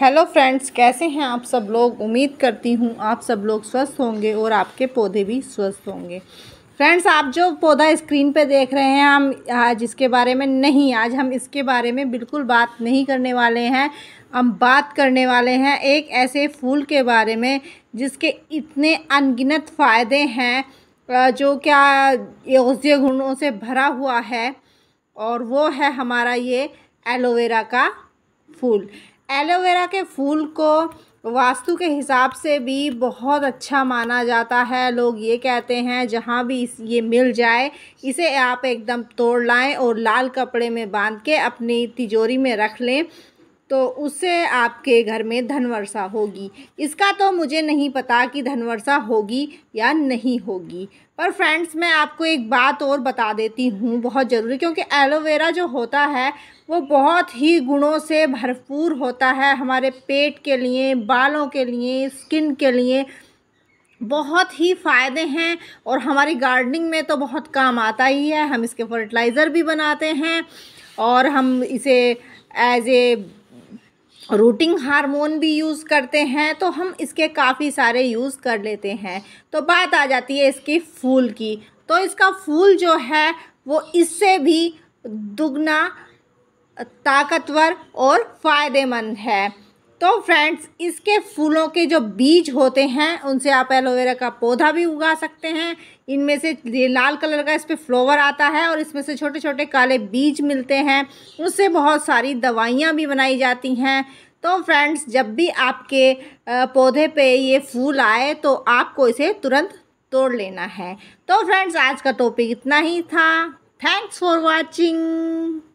hello friends कैसे हैं आप सब लोग उम्मीद करती हूँ आप सब लोग स्वस्थ होंगे और आपके पौधे भी स्वस्थ होंगे फ्रेंड्स आप जो पौधा स्क्रीन पे देख रहे हैं हम आज इसके बारे में नहीं आज हम इसके बारे में बिल्कुल बात नहीं करने वाले हैं हम बात करने वाले हैं एक ऐसे फूल के बारे में जिसके इतने अनगिनत फ़ायदे हैं जो क्या औषधीय गुणों से भरा हुआ है और वो है हमारा ये एलोवेरा का फूल एलोवेरा के फूल को वास्तु के हिसाब से भी बहुत अच्छा माना जाता है लोग ये कहते हैं जहाँ भी इस ये मिल जाए इसे आप एकदम तोड़ लाएं और लाल कपड़े में बांध के अपनी तिजोरी में रख लें तो उससे आपके घर में धनवर्षा होगी इसका तो मुझे नहीं पता कि धनवर्षा होगी या नहीं होगी पर फ्रेंड्स मैं आपको एक बात और बता देती हूँ बहुत ज़रूरी क्योंकि एलोवेरा जो होता है वो बहुत ही गुणों से भरपूर होता है हमारे पेट के लिए बालों के लिए स्किन के लिए बहुत ही फ़ायदे हैं और हमारी गार्डनिंग में तो बहुत काम आता ही है हम इसके फर्टिलाइज़र भी बनाते हैं और हम इसे एज ए रूटिंग हार्मोन भी यूज़ करते हैं तो हम इसके काफ़ी सारे यूज़ कर लेते हैं तो बात आ जाती है इसकी फूल की तो इसका फूल जो है वो इससे भी दुगना ताकतवर और फ़ायदेमंद है तो फ्रेंड्स इसके फूलों के जो बीज होते हैं उनसे आप एलोवेरा का पौधा भी उगा सकते हैं इनमें से लाल कलर का इस पर फ्लोवर आता है और इसमें से छोटे छोटे काले बीज मिलते हैं उससे बहुत सारी दवाइयाँ भी बनाई जाती हैं तो फ्रेंड्स जब भी आपके पौधे पे ये फूल आए तो आपको इसे तुरंत तोड़ लेना है तो फ्रेंड्स आज का टॉपिक इतना ही था थैंक्स फॉर वॉचिंग